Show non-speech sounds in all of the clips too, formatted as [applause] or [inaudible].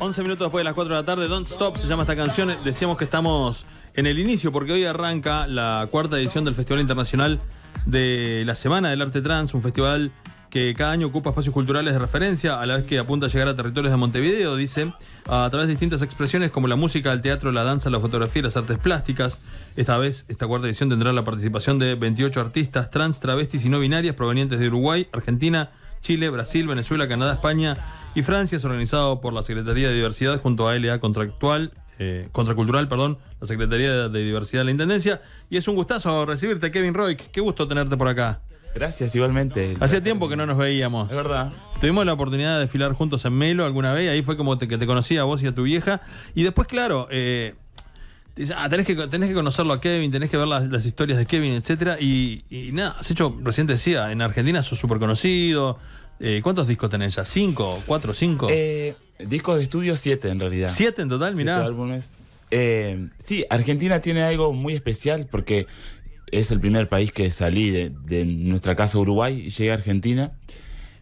11 minutos después de las 4 de la tarde, Don't Stop se llama esta canción. Decíamos que estamos en el inicio porque hoy arranca la cuarta edición del Festival Internacional de la Semana del Arte Trans, un festival que cada año ocupa espacios culturales de referencia, a la vez que apunta a llegar a territorios de Montevideo, dice, a través de distintas expresiones como la música, el teatro, la danza, la fotografía y las artes plásticas. Esta vez, esta cuarta edición tendrá la participación de 28 artistas trans, travestis y no binarias provenientes de Uruguay, Argentina, Chile, Brasil, Venezuela, Canadá, España y Francia es organizado por la Secretaría de Diversidad junto a LA Contractual, eh, Contracultural, perdón, la Secretaría de Diversidad de la Intendencia. Y es un gustazo recibirte, Kevin Roy. Qué gusto tenerte por acá. Gracias, igualmente. Hacía tiempo que no nos veíamos. Es verdad. Tuvimos la oportunidad de desfilar juntos en Melo alguna vez, ahí fue como que te conocí a vos y a tu vieja. Y después, claro, eh, Ah, tenés que, tenés que conocerlo a Kevin, tenés que ver las, historias de Kevin, etcétera Y, nada, has hecho, recién te decía, en Argentina sos súper conocido. Eh, ¿Cuántos discos tenés ya? ¿Cinco? ¿Cuatro? ¿Cinco? Eh, discos de estudio, siete en realidad. ¿Siete en total? Mirá. Eh, sí, Argentina tiene algo muy especial porque es el primer país que salí de, nuestra casa Uruguay y llegué a Argentina.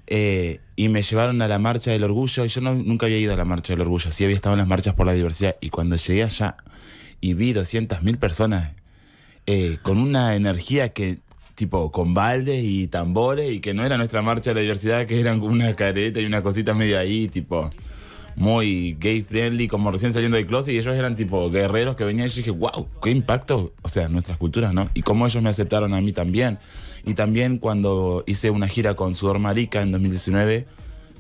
y me llevaron a la marcha del orgullo. Y yo nunca había ido a la marcha del orgullo, sí había estado en las marchas por la diversidad. Y cuando llegué allá, y vi 200.000 personas eh, con una energía que, tipo, con baldes y tambores y que no era nuestra marcha de la diversidad, que eran una careta y una cosita medio ahí, tipo, muy gay friendly, como recién saliendo del closet y ellos eran, tipo, guerreros que venían y yo dije, wow, qué impacto, o sea, nuestras culturas, ¿no? Y cómo ellos me aceptaron a mí también. Y también cuando hice una gira con Sudor Marica en 2019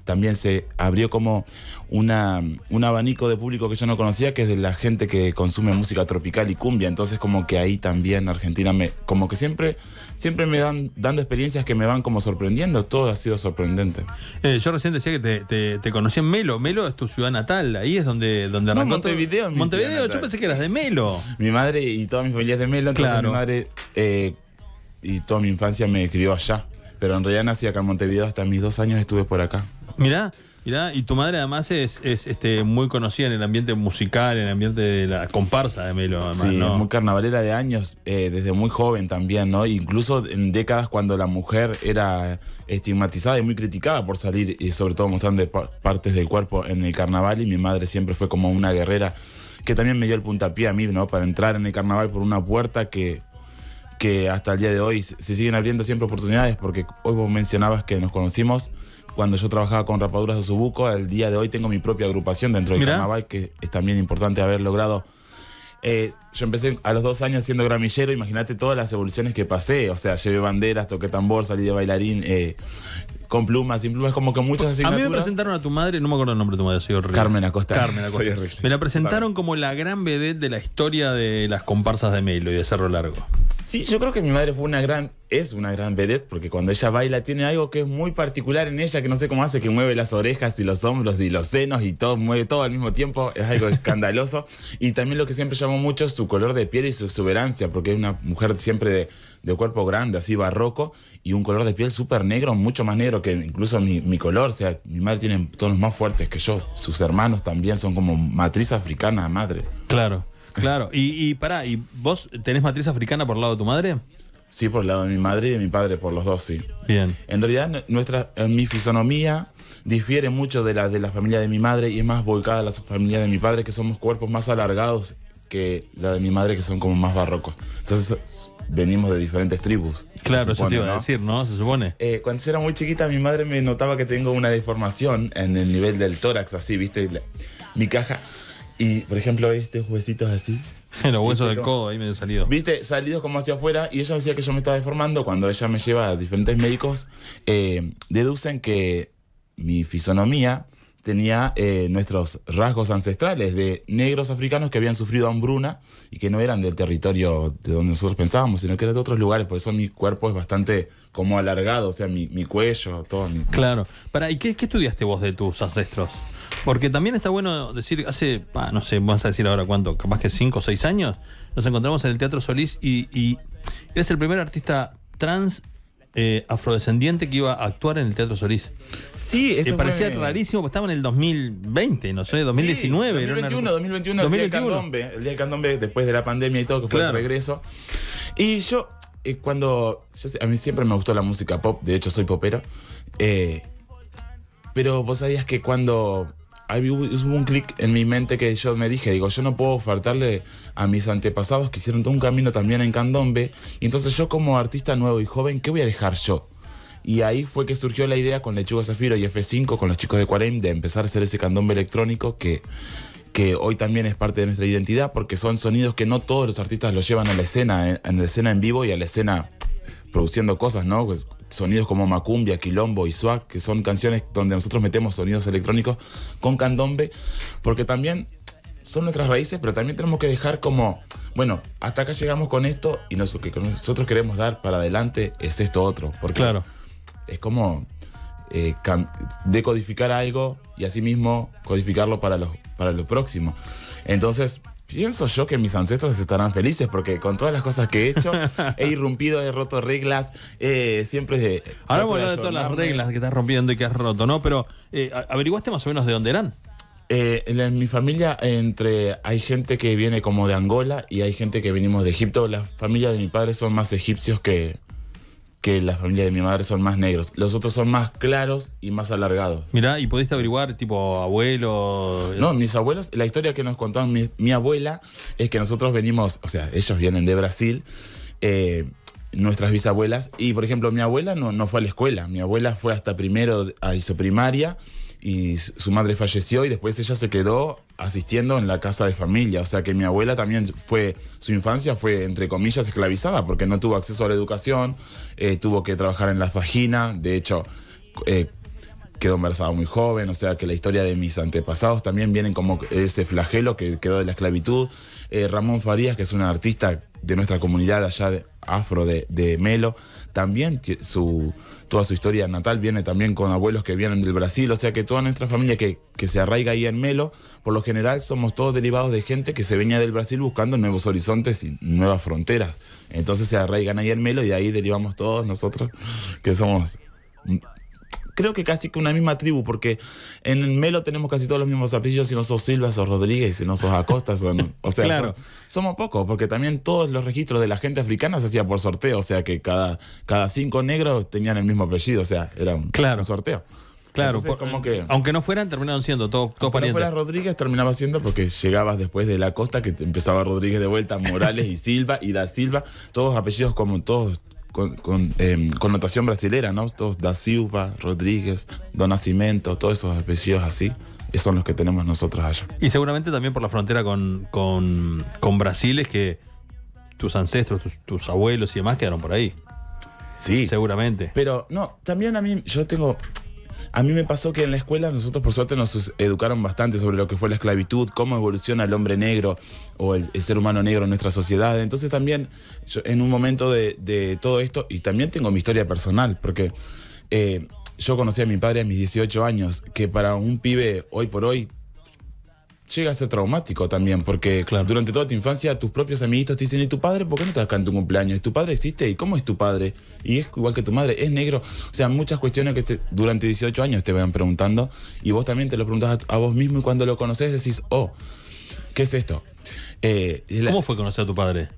también se abrió como una, un abanico de público que yo no conocía, que es de la gente que consume música tropical y cumbia. Entonces como que ahí también Argentina me, como que siempre, siempre me dan dando experiencias que me van como sorprendiendo. Todo ha sido sorprendente. Eh, yo recién decía que te, conocí en Melo. Melo es tu ciudad natal, ahí es donde, donde no, Montevideo. Montevideo, yo pensé que eras de Melo. Mi madre y toda mi familia es de Melo, entonces mi madre eh, y toda mi infancia me crió allá pero en realidad nací acá en Montevideo, hasta mis dos años estuve por acá. Mirá, mirá, y tu madre además es, es este, muy conocida en el ambiente musical, en el ambiente de la comparsa de Melo. sí, muy carnavalera de años, eh, desde muy joven también, ¿no? Incluso en décadas cuando la mujer era estigmatizada y muy criticada por salir, y sobre todo mostrando partes del cuerpo en el carnaval, y mi madre siempre fue como una guerrera que también me dio el puntapié a mí, ¿no? Para entrar en el carnaval por una puerta que, que hasta el día de hoy se siguen abriendo siempre oportunidades, porque hoy vos mencionabas que nos conocimos cuando yo trabajaba con Rapaduras de Subuco. Al día de hoy tengo mi propia agrupación dentro de carnaval, que es también importante haber logrado. Eh, yo empecé a los dos años siendo gramillero, imagínate todas las evoluciones que pasé. O sea, llevé banderas, toqué tambor, salí de bailarín, eh, con plumas, sin plumas, como que muchas asignaturas. A mí me presentaron a tu madre, no me acuerdo el nombre de tu madre, soy horrible. Carmen Acosta. Carmen Acosta. Soy Me la presentaron como la gran bebé de la historia de las comparsas de Melo y de Cerro Largo. Sí, yo creo que mi madre fue una gran, es una gran vedette, porque cuando ella baila tiene algo que es muy particular en ella, que no sé cómo hace, que mueve las orejas y los hombros y los senos y todo, mueve todo al mismo tiempo, es algo escandaloso. [laughs] Y también lo que siempre llamó mucho es su color de piel y su exuberancia, porque es una mujer siempre de, cuerpo grande, así barroco, y un color de piel súper negro, mucho más negro que incluso mi, mi, color. O sea, mi madre tiene tonos más fuertes que yo, sus hermanos también son como matriz africana, madre. Claro. Claro, y, y pará, ¿y vos tenés matriz africana por el lado de tu madre? Sí, por el lado de mi madre y de mi padre, por los dos, sí. Bien. En realidad, nuestra, mi fisonomía difiere mucho de la de la familia de mi madre y es más volcada a la familia de mi padre, que somos cuerpos más alargados que la de mi madre, que son como más barrocos. Entonces, venimos de diferentes tribus. Claro, eso te iba a decir, ¿no? Se supone. Eh, cuando yo era muy chiquita, mi madre me notaba que tengo una deformación en el nivel del tórax, así, ¿viste? Mi caja y, por ejemplo, este huesitos así. [laughs] Los huesos del este, codo ahí medio salido. Viste, salidos como hacia afuera y ella decía que yo me estaba deformando. Cuando ella me lleva a diferentes médicos, eh, deducen que mi fisonomía tenía eh, nuestros rasgos ancestrales de negros africanos que habían sufrido hambruna y que no eran del territorio de donde nosotros pensábamos, sino que eran de otros lugares. Por eso mi cuerpo es bastante como alargado, o sea, mi, cuello, todo. Claro. Para, ¿Y qué, qué estudiaste vos de tus ancestros? Porque también está bueno decir, hace, no sé, vas a decir ahora cuánto, capaz que 5 o 6 años, nos encontramos en el Teatro Solís y, y eres el primer artista trans eh, afrodescendiente que iba a actuar en el Teatro Solís. Sí, eso Me parecía rarísimo, porque estaba en el 2020, no sé, 2019. 2021, 2021, 2021, el día del candombe, después de la pandemia y todo, que fue el regreso. Y yo, eh, cuando, a mí siempre me gustó la música pop, de hecho soy popero, eh, pero vos sabías que cuando hubo, un clic en mi mente que yo me dije, digo, yo no puedo faltarle a mis antepasados que hicieron todo un camino también en candombe. Y entonces yo como artista nuevo y joven, ¿qué voy a dejar yo? Y ahí fue que surgió la idea con Lechuga Zafiro y F5, con los chicos de Quarem, de empezar a hacer ese candombe electrónico que, que hoy también es parte de nuestra identidad, porque son sonidos que no todos los artistas los llevan a la escena, eh, en, la escena en vivo y a la escena produciendo cosas, ¿no? Pues, sonidos como Macumbia, Quilombo y Swag, que son canciones donde nosotros metemos sonidos electrónicos con candombe, porque también son nuestras raíces, pero también tenemos que dejar como, bueno, hasta acá llegamos con esto y lo que nosotros queremos dar para adelante es esto otro, porque claro. es como eh, decodificar algo y asimismo codificarlo para lo para los próximos. Entonces, pienso yo que mis ancestros estarán felices porque con todas las cosas que he hecho, [laughs] he irrumpido, he roto reglas, eh, siempre de... Ahora hemos a de todas las reglas que estás rompiendo y que has roto, ¿no? Pero eh, averiguaste más o menos de dónde eran. Eh, en mi familia entre hay gente que viene como de Angola y hay gente que venimos de Egipto. Las familias de mi padre son más egipcios que, que la familia de mi madre son más negros. Los otros son más claros y más alargados. Mirá, ¿y pudiste averiguar tipo abuelo? No, mis abuelos, la historia que nos contó mi, abuela es que nosotros venimos, o sea, ellos vienen de Brasil, eh, nuestras bisabuelas, y por ejemplo mi abuela no, no fue a la escuela, mi abuela fue hasta primero a su primaria y su madre falleció y después ella se quedó asistiendo en la casa de familia. O sea que mi abuela también fue, su infancia fue entre comillas esclavizada porque no tuvo acceso a la educación, eh, tuvo que trabajar en la vagina, de hecho eh, quedó embarazada muy joven, o sea que la historia de mis antepasados también vienen como ese flagelo que quedó de la esclavitud. Eh, Ramón Farías, que es un artista de nuestra comunidad allá de, afro de Melo, también su toda su historia natal viene también con abuelos que vienen del Brasil, o sea que toda nuestra familia que, se arraiga ahí en Melo, por lo general somos todos derivados de gente que se venía del Brasil buscando nuevos horizontes y nuevas fronteras. Entonces se arraigan ahí en Melo y ahí derivamos todos nosotros que somos creo que casi que una misma tribu, porque en Melo tenemos casi todos los mismos apellidos, si no sos Silva, sos Rodríguez, si no sos Acosta, son, o sea, claro. somos pocos, porque también todos los registros de la gente africana se hacía por sorteo, o sea que cada, cada cinco negros tenían el mismo apellido, o sea, era un, sorteo. Claro, Claro, como eh, que, aunque no fueran, terminaron siendo todos todo parientes. No Rodríguez, terminaba siendo porque llegabas después de la costa, que empezaba Rodríguez de vuelta, Morales y Silva, y Da Silva, todos apellidos como todos con, notación em, connotación brasilera, ¿no? Todos da Silva, Rodríguez, Don Nacimento, todos esos apellidos así son los que tenemos nosotros allá. Y seguramente también por la frontera con, con, con Brasil es que tus ancestros, tus, tus, abuelos y demás quedaron por ahí. Sí. Seguramente. Pero no, también a mí, yo tengo, a mí me pasó que en la escuela nosotros por suerte nos educaron bastante sobre lo que fue la esclavitud, cómo evoluciona el hombre negro o el, ser humano negro en nuestra sociedad. Entonces también yo en un momento de, todo esto, y también tengo mi historia personal, porque... Eh, yo conocí a mi padre a mis 18 años, que para un pibe hoy por hoy llega a ser traumático también, porque claro. durante toda tu infancia tus propios amiguitos te dicen, ¿y tu padre por qué no te acá en tu cumpleaños? tu padre existe? ¿Y cómo es tu padre? Y es igual que tu madre, es negro. O sea, muchas cuestiones que durante 18 años te van preguntando y vos también te lo preguntas a, vos mismo y cuando lo conoces decís, oh, ¿qué es esto? Eh, ¿Cómo fue conocer a tu padre?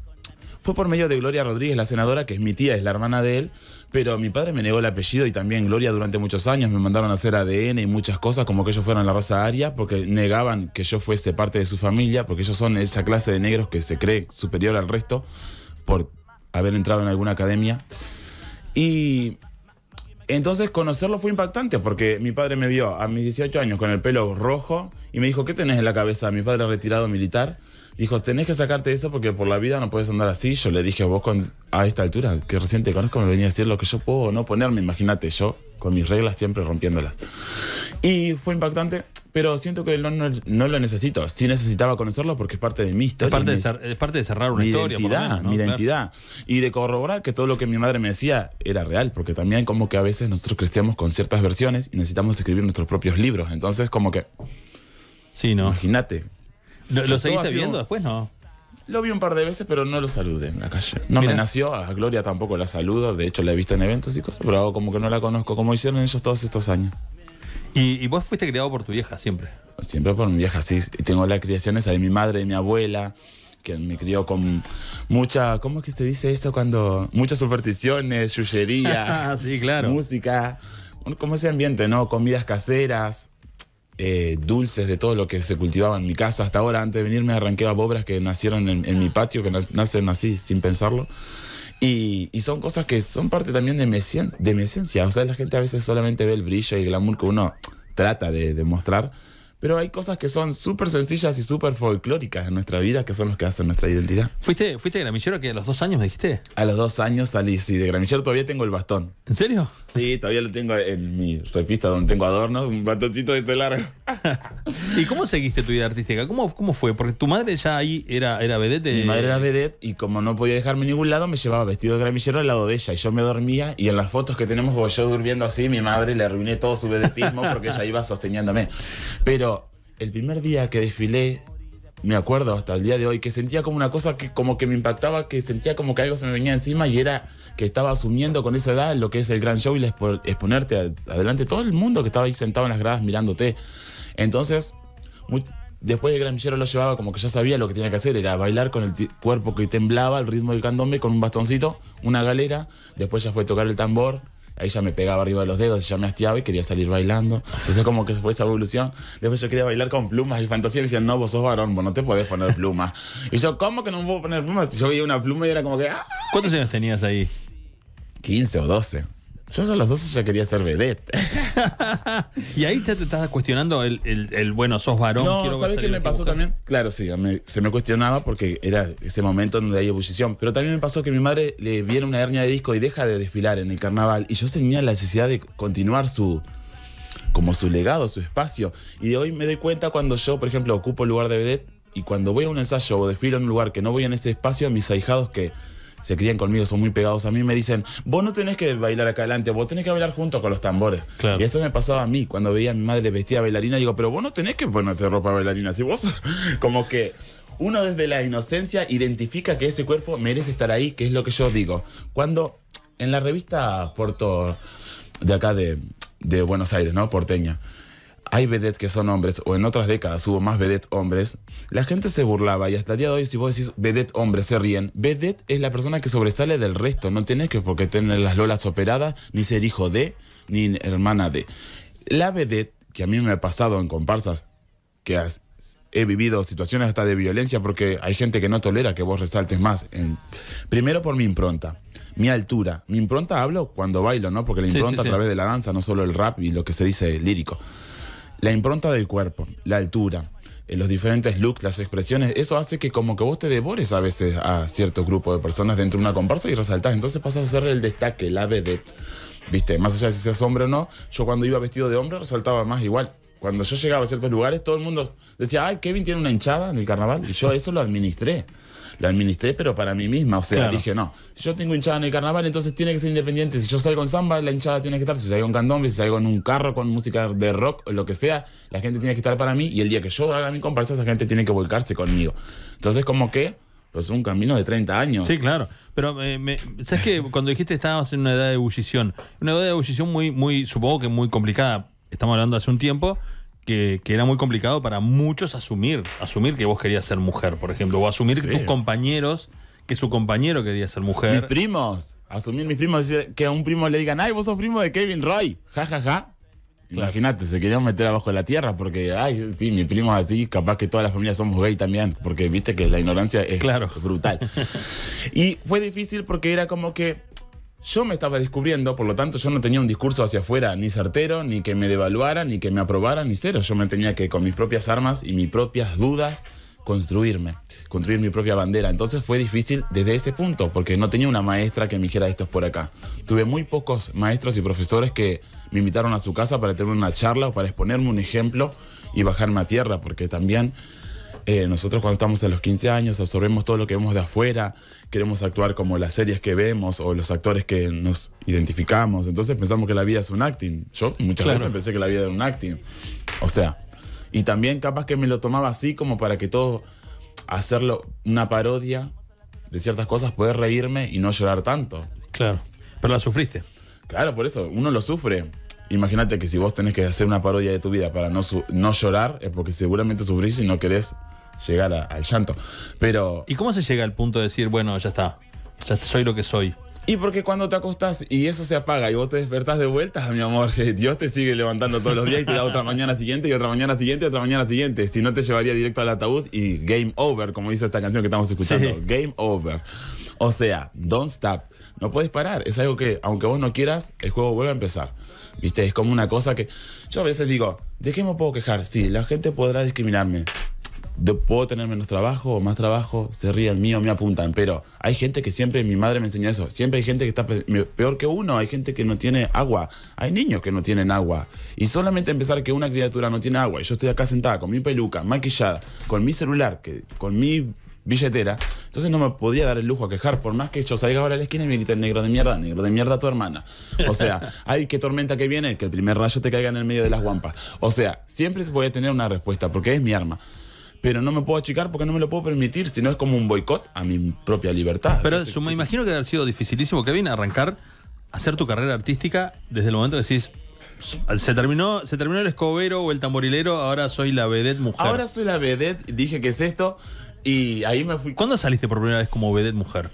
fue por medio de Gloria Rodríguez, la senadora, que es mi tía, es la hermana de él, pero mi padre me negó el apellido y también Gloria durante muchos años me mandaron a hacer ADN y muchas cosas, como que ellos fueran la raza aria, porque negaban que yo fuese parte de su familia, porque ellos son esa clase de negros que se cree superior al resto por haber entrado en alguna academia. Y entonces conocerlo fue impactante porque mi padre me vio a mis 18 años con el pelo rojo y me dijo, ¿qué tenés en la cabeza? Mi padre retirado militar. Dijo, tenés que sacarte eso porque por la vida no puedes andar así. Yo le dije, vos con, a esta altura, que recién te conozco, me venía a decir lo que yo puedo o no ponerme. Imagínate, yo con mis reglas siempre rompiéndolas. Y fue impactante, pero siento que no, no, lo necesito. Sí necesitaba conocerlo porque es parte de mi historia. Es parte, de, cerrar una mi Identidad, Mi identidad. Y de corroborar que todo lo que mi madre me decía era real, porque también como que a veces nosotros crecíamos con ciertas versiones y necesitamos escribir nuestros propios libros. Entonces como que... Sí, ¿no? Imagínate, ¿Lo, seguiste viendo después, no? Lo vi un par de veces, pero no lo saludé en la calle. No me nació, a Gloria tampoco la saludo, de hecho la he visto en eventos y cosas, pero hago como que no la conozco, como hicieron ellos todos estos años. ¿Y, vos fuiste criado por tu vieja siempre? Siempre por mi vieja, sí. Y tengo las criaciones de mi madre y mi abuela, que me crió con mucha, ¿cómo es que se dice eso cuando? Muchas supersticiones, [laughs] yuyería, sí, claro. música, como ese ambiente, ¿no? Comidas caseras. Eh, dulces de todo lo que se cultivaba en mi casa. Hasta ahora, antes de venirme, arranqué bobras que nacieron en, mi patio, que nacen así sin pensarlo. Y, son cosas que son parte también de mi, esencia, de mi esencia. O sea, la gente a veces solamente ve el brillo y el glamour que uno trata de, de mostrar pero hay cosas que son súper sencillas y súper folclóricas en nuestra vida que son los que hacen nuestra identidad. ¿Fuiste, fuiste gramillero que a los dos años dijiste? A los dos años salí, sí, de gramillero todavía tengo el bastón. ¿En serio? Sí, todavía lo tengo en mi revista donde tengo adornos, un batoncito de este largo. [laughs] ¿Y cómo seguiste tu vida artística? ¿Cómo, ¿Cómo fue? Porque tu madre ya ahí era, era vedette. Mi madre era vedette y como no podía dejarme en ningún lado, me llevaba vestido de gramillero al lado de ella y yo me dormía y en las fotos que tenemos, yo durmiendo así, mi madre le arruiné todo su vedetismo [laughs] porque ella iba sosteniéndome. Pero el primer día que desfilé, me acuerdo hasta el día de hoy, que sentía como una cosa que como que me impactaba, que sentía como que algo se me venía encima y era que estaba asumiendo con esa edad lo que es el gran show y expo exponerte adelante todo el mundo que estaba ahí sentado en las gradas mirándote. Entonces, después el gran millero lo llevaba como que ya sabía lo que tenía que hacer, era bailar con el cuerpo que temblaba al ritmo del candombe con un bastoncito, una galera, después ya fue tocar el tambor, Ahí ella me pegaba arriba de los dedos, ya me hastiaba y quería salir bailando. Entonces como que fue esa evolución. Después yo quería bailar con plumas y fantasía me decía, no, vos sos varón, vos no te podés poner plumas. y yo, ¿cómo que no me puedo poner plumas? Y yo veía una pluma y era como que... Ah". ¿Cuántos años tenías ahí? 15 o 12. Yo a los 12 ya quería ser vedette. [laughs] y ahí ya te estás cuestionando el, bueno, sos varón. No, ¿sabes qué me pasó también? Claro, sí, se me cuestionaba porque era ese momento donde hay ebullición. Pero también me pasó que mi madre le viene una hernia de disco y deja de desfilar en el carnaval. Y yo tenía la necesidad de continuar su, como su legado, su espacio. Y de hoy me doy cuenta cuando yo, por ejemplo, ocupo el lugar de vedette y cuando voy a un ensayo o desfilo en un lugar que no voy en ese espacio, mis ahijados que se crían conmigo, son muy pegados a mí, me dicen, vos no tenés que bailar acá adelante, vos tenés que bailar junto con los tambores. Y eso me pasaba a mí, cuando veía a mi madre vestida bailarina, digo, pero vos no tenés que ponerte ropa bailarina, si vos [laughs] como que uno desde la inocencia identifica que ese cuerpo merece estar ahí, que es lo que yo digo. Cuando en la revista puerto de acá de Buenos Aires, ¿no? Porteña hay vedettes que son hombres, o en otras décadas hubo más vedettes hombres, la gente se burlaba y hasta el día de hoy si vos decís vedette hombre se ríen. Vedette es la persona que sobresale del resto, no tienes que porque tener las lolas operadas, ni ser hijo de, ni hermana de. La vedette, que a mí me ha pasado en comparsas, que he vivido situaciones hasta de violencia porque hay gente que no tolera que vos resaltes más. primero por mi impronta mi altura. Mi impronta hablo cuando bailo, ¿no? Porque la impronta a través de la danza, no solo el rap y lo que se dice lírico. La impronta del cuerpo, la altura, eh, los diferentes looks, las expresiones, eso hace que como que vos te devores a veces a cierto grupo de personas dentro de una comparsa y resaltás. Entonces pasas a ser el destaque, la vedette. Viste, más allá de si seas hombre o no, yo cuando iba vestido de hombre resaltaba más igual cuando yo llegaba a ciertos lugares, todo el mundo decía, ay, Kevin tiene una hinchada en el carnaval. Y yo eso lo administré. Lo administré, pero para mí misma. O sea, dije, no, si yo tengo hinchada en el carnaval, entonces tiene que ser independiente. Si yo salgo en samba, la hinchada tiene que estar. Si salgo en candombi, si salgo en un carro con música de rock o lo que sea, la gente tiene que estar para mí. Y el día que yo haga mi comparsa, esa gente tiene que volcarse conmigo. Entonces, como que pues un camino de 30 años. Sí, claro. Pero eh, me, sabes que cuando dijiste estabas en una edad de ebullición, una edad de ebullición muy, muy, supongo que muy complicada estamos hablando hace un tiempo, que, era muy complicado para muchos asumir, asumir que vos querías ser mujer, por ejemplo, o asumir que tus compañeros, que su compañero quería ser mujer. Mis primos, asumir mis primos, que a un primo le digan, ay, vos sos primo de Kevin Roy, ja, ja, ja. Imagínate, se querían meter abajo de la tierra porque, ay, sí, mi primo es así, capaz que todas las familias somos gay también, porque viste que la ignorancia es claro. brutal. [laughs] y fue difícil porque era como que yo me estaba descubriendo, por lo tanto yo no tenía un discurso hacia afuera, ni certero, ni que me devaluara, ni que me aprobara, ni cero. Yo me tenía que con mis propias armas y mis propias dudas construirme, construir mi propia bandera. Entonces fue difícil desde ese punto, porque no tenía una maestra que me dijera esto es por acá. Tuve muy pocos maestros y profesores que me invitaron a su casa para tener una charla o para exponerme un ejemplo y bajarme a tierra, porque también eh, nosotros cuando estamos a los 15 años absorbemos todo lo que vemos de afuera, queremos actuar como las series que vemos o los actores que nos identificamos. Entonces pensamos que la vida es un acting. Yo muchas veces pensé que la vida era un acting. O sea, y también capaz que me lo tomaba así como para que todo, hacerlo una parodia de ciertas cosas, poder reírme y no llorar tanto. Claro, pero la sufriste. Claro, por eso, uno lo sufre. Imagínate que si vos tenés que hacer una parodia de tu vida para no, no llorar, es porque seguramente sufrís y no querés llegar al llanto. Pero. ¿Y cómo se llega al punto de decir, bueno, ya está, ya soy lo que soy? Y porque cuando te acostás y eso se apaga y vos te despertás de vuelta mi amor, [laughs] Dios te sigue levantando todos los días y te da otra mañana siguiente y otra mañana siguiente y otra mañana siguiente. Si no, te llevaría directo al ataúd y game over, como dice esta canción que estamos escuchando. Game over. O sea, don't stop. No puedes parar. Es algo que, aunque vos no quieras, el juego vuelve a empezar. ¿Viste? Es como una cosa que. Yo a veces digo, ¿de qué me puedo quejar? Sí, la gente podrá discriminarme de, puedo tener menos trabajo o más trabajo, se ríen mío, me apuntan, pero hay gente que siempre, mi madre me enseñó eso, siempre hay gente que está peor que uno, hay gente que no tiene agua, hay niños que no tienen agua, y solamente empezar que una criatura no tiene agua, y yo estoy acá sentada con mi peluca, maquillada, con mi celular, que, con mi billetera, entonces no me podía dar el lujo a quejar, por más que yo salga ahora a la esquina y me grite negro de mierda, negro de mierda a tu hermana. O sea, hay [laughs] que tormenta que viene, que el primer rayo te caiga en el medio de las guampas. O sea, siempre voy a tener una respuesta, porque es mi arma pero no me puedo achicar porque no me lo puedo permitir, si no es como un boicot a mi propia libertad. Pero me imagino que ha sido dificilísimo, a arrancar, hacer tu carrera artística desde el momento que decís, se terminó, se terminó el escobero o el tamborilero, ahora soy la vedette mujer. Ahora soy la vedette, dije que es esto, y ahí me fui. ¿Cuándo saliste por primera vez como vedette mujer?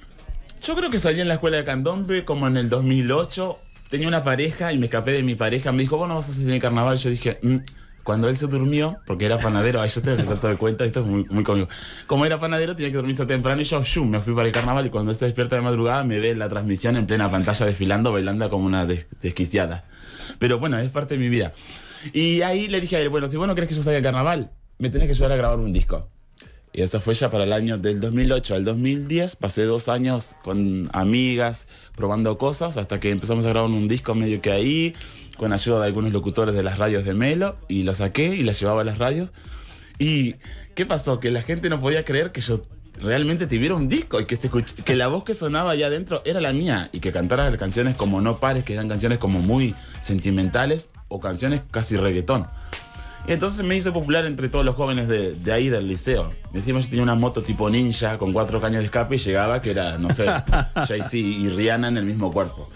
Yo creo que salí en la escuela de candombe como en el 2008. Tenía una pareja y me escapé de mi pareja. Me dijo, vos no vas a hacer el carnaval. Yo dije, mm, cuando él se durmió, porque era panadero, ahí yo tengo que todo el cuenta, esto es muy, muy cómico. Como era panadero, tenía que dormirse temprano y yo, shum, me fui para el carnaval y cuando él se despierta de madrugada me ve en la transmisión en plena pantalla desfilando, bailando como una desquiciada. Pero bueno, es parte de mi vida. Y ahí le dije a él, bueno, si vos no crees que yo salga al carnaval, me tenés que ayudar a grabar un disco. Y eso fue ya para el año del 2008 al 2010. Pasé dos años con amigas, probando cosas, hasta que empezamos a grabar un disco medio que ahí, con ayuda de algunos locutores de las radios de Melo, y lo saqué y la llevaba a las radios. ¿Y qué pasó? Que la gente no podía creer que yo realmente tuviera un disco y que, que la voz que sonaba allá adentro era la mía y que cantara canciones como No Pares, que eran canciones como muy sentimentales o canciones casi reggaetón. Entonces me hice popular entre todos los jóvenes de, ahí del liceo. Encima yo tenía una moto tipo ninja con cuatro caños de escape y llegaba que era, no sé, [laughs] Jay-Z y Rihanna en el mismo cuerpo.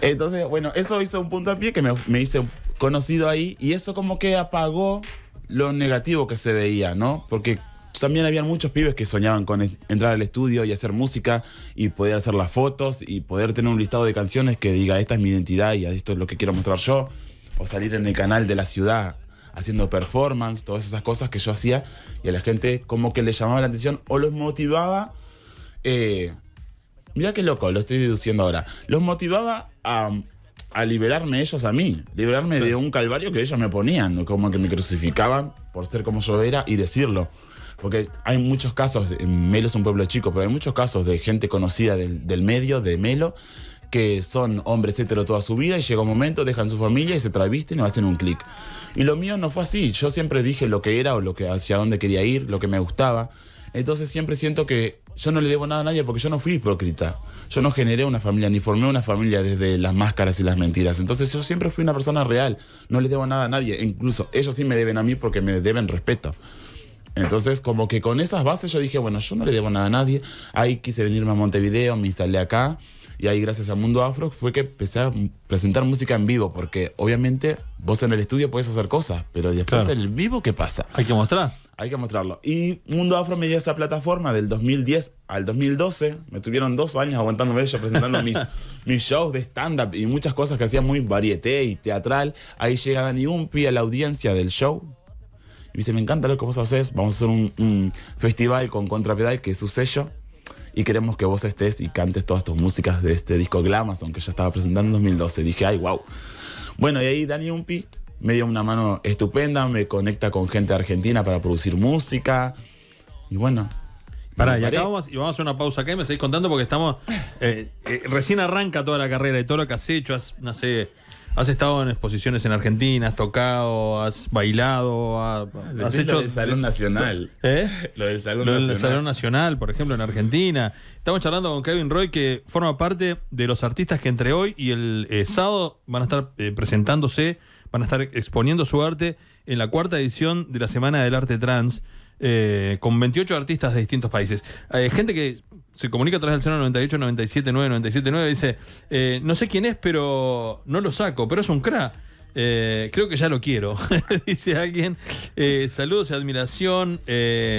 Entonces, bueno, eso hizo un punto a pie que me, hice conocido ahí y eso como que apagó lo negativo que se veía, ¿no? Porque también había muchos pibes que soñaban con entrar al estudio y hacer música y poder hacer las fotos y poder tener un listado de canciones que diga esta es mi identidad y esto es lo que quiero mostrar yo o salir en el canal de la ciudad haciendo performance, todas esas cosas que yo hacía y a la gente como que le llamaba la atención o los motivaba. Eh, mira qué loco, lo estoy deduciendo ahora. Los motivaba a, liberarme ellos a mí, liberarme de un calvario que ellos me ponían, como que me crucificaban por ser como yo era y decirlo. Porque hay muchos casos, Melo es un pueblo chico, pero hay muchos casos de gente conocida del, medio, de Melo, que son hombres etcétera, toda su vida y llega un momento, dejan su familia y se travisten y hacen un clic. Y lo mío no fue así. Yo siempre dije lo que era o lo que, hacia dónde quería ir, lo que me gustaba. Entonces siempre siento que yo no le debo nada a nadie porque yo no fui hipócrita. Yo no generé una familia, ni formé una familia desde las máscaras y las mentiras. Entonces yo siempre fui una persona real. No le debo nada a nadie. Incluso ellos sí me deben a mí porque me deben respeto. Entonces, como que con esas bases yo dije, bueno, yo no le debo nada a nadie. Ahí quise venirme a Montevideo, me instalé acá. Y ahí gracias a Mundo Afro fue que empecé a presentar música en vivo, porque obviamente vos en el estudio podés hacer cosas, pero después en el vivo, ¿qué pasa? Hay que mostrar. Hay que mostrarlo. Y Mundo Afro me dio esa plataforma del 2010 al 2012. Me tuvieron dos años aguantándome yo presentando mis, [laughs] mis shows de stand-up y muchas cosas que hacía muy varieté y teatral. Ahí llega Dani Umpi a la audiencia del show, y dice, me encanta lo que vos haces, vamos a hacer un, un festival con Contrapedal, que es su sello y queremos que vos estés y cantes todas tus músicas de este disco Glamazon que ya estaba presentando en 2012. Dije, ay, wow. Bueno, y ahí Dani Umpi me dio una mano estupenda, me conecta con gente argentina para producir música. Y bueno. Pará, y acá vamos, y vamos a hacer una pausa acá y me seguís contando porque estamos. Eh, eh, recién arranca toda la carrera y todo lo que has hecho, has, no sé has estado en exposiciones en Argentina, has tocado, has bailado, has, hecho... Lo del Salón Nacional. ¿Eh? Lo del Salón Nacional. por ejemplo, en Argentina. Estamos charlando con Kevin Roy, que forma parte de los artistas que entre hoy y el eh, sábado van a estar eh, presentándose, van a estar exponiendo su arte en la cuarta edición de la Semana del Arte Trans. Eh, con 28 artistas de distintos países. Hay gente que se comunica a través del 98, 97 9 97 9 dice, eh, no sé quién es, pero no lo saco, pero es un cra. Eh, creo que ya lo quiero, [laughs] dice alguien. Eh, saludos y admiración,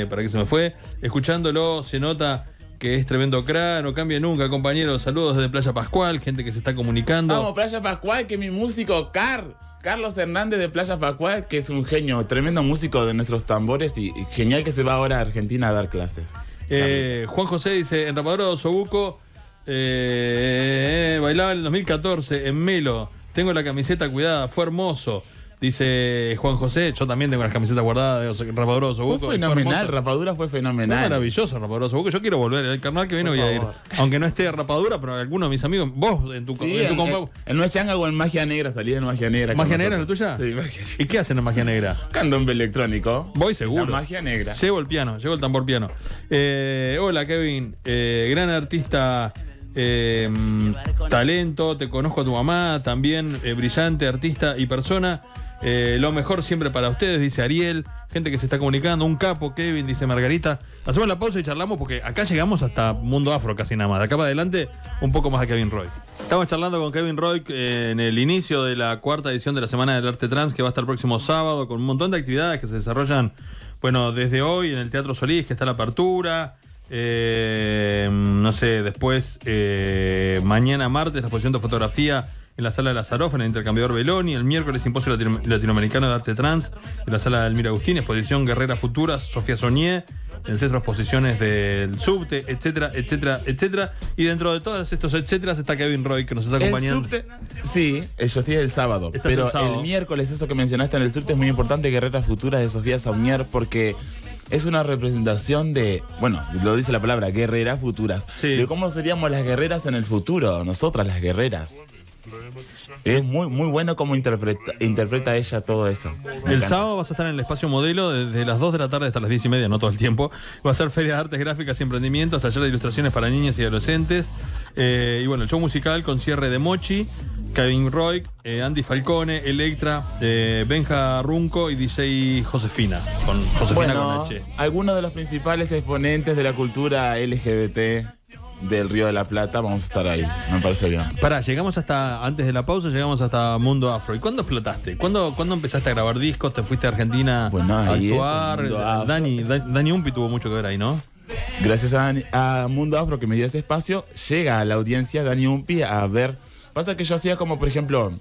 para que se me fue. Escuchándolo se nota que es tremendo cra, no cambie nunca, compañeros. Saludos desde Playa Pascual, gente que se está comunicando. Vamos, Playa Pascual, que mi músico Car. Carlos Hernández de Playa Pascual, que es un genio, tremendo músico de nuestros tambores y genial que se va ahora a Argentina a dar clases. Eh, Juan José dice, en Rapadura de Osobuco eh, eh, bailaba en el 2014 en Melo. Tengo la camiseta cuidada, fue hermoso. Dice Juan José, yo también tengo las camisetas guardadas de Rapadura Fue fenomenal, Rapadura fue fenomenal. maravilloso Rapadura Yo quiero volver, el carnal que vino voy a ir. Aunque no esté Rapadura, pero algunos de mis amigos, vos en tu, sí, en tu compa. en, Nueva en Magia Negra, salí de Magia Negra. ¿Magia Negra es la tuya? Sí, Magia ¿Y qué hacen en Magia Negra? Candombe electrónico. Voy seguro. La magia Negra. Llevo el piano, llevo el tambor piano. Eh, hola Kevin, eh, gran artista. Eh, talento, te conozco a tu mamá, también brillante artista y persona. Eh, lo mejor siempre para ustedes, dice Ariel. Gente que se está comunicando. Un capo, Kevin, dice Margarita. Hacemos la pausa y charlamos porque acá llegamos hasta Mundo Afro casi nada más. De acá para adelante, un poco más a Kevin Roy. Estamos charlando con Kevin Roy eh, en el inicio de la cuarta edición de la Semana del Arte Trans que va a estar el próximo sábado con un montón de actividades que se desarrollan, bueno, desde hoy en el Teatro Solís, que está la apertura. Eh, no sé, después, mañana martes, la exposición de fotografía en la sala de Zarofa, en el intercambiador Beloni, el miércoles Simposio Latinoamericano de Arte Trans, en la sala de Almira Agustín, exposición Guerrera Futuras... Sofía Saunier, en el centro exposiciones del subte, etcétera, etcétera, etcétera. Y dentro de todos estos etcétera está Kevin Roy, que nos está acompañando. El subte, sí, yo estoy el sábado, pero el, miércoles, eso que mencionaste en el subte es muy importante, Guerreras Futuras de Sofía Saunier... porque es una representación de, bueno, lo dice la palabra, guerreras futuras. Sí. De cómo seríamos las guerreras en el futuro, nosotras las guerreras. Es muy, muy bueno cómo interpreta, ella todo eso. El sábado vas a estar en el espacio modelo desde las 2 de la tarde hasta las 10 y media, no todo el tiempo. Va a ser feria de artes gráficas y emprendimientos, taller de ilustraciones para niños y adolescentes. Eh, y bueno, el show musical con cierre de Mochi. Kevin Roy, eh, Andy Falcone, Electra, eh, Benja Runco y DJ Josefina. Con Josefina bueno, con Algunos de los principales exponentes de la cultura LGBT del Río de la Plata, vamos a estar ahí, me parece bien. Pará, llegamos hasta, antes de la pausa, llegamos hasta Mundo Afro. ¿Y cuándo explotaste? ¿Cuándo, ¿cuándo empezaste a grabar discos? ¿Te fuiste a Argentina a actuar? Eh, Dani, Dani Umpi tuvo mucho que ver ahí, ¿no? Gracias a, a Mundo Afro que me dio ese espacio, llega a la audiencia Dani Umpi a ver Pasa que yo hacía como, por ejemplo,